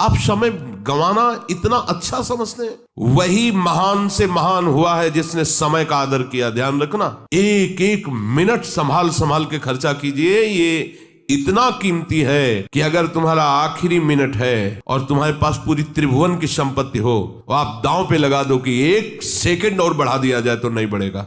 आप समय गंवाना इतना अच्छा समझते हैं वही महान से महान हुआ है जिसने समय का आदर किया ध्यान रखना एक एक मिनट संभाल संभाल के खर्चा कीजिए ये इतना कीमती है कि अगर तुम्हारा आखिरी मिनट है और तुम्हारे पास पूरी त्रिभुवन की संपत्ति हो आप दांव पे लगा दो कि एक सेकंड और बढ़ा दिया जाए तो नहीं बढ़ेगा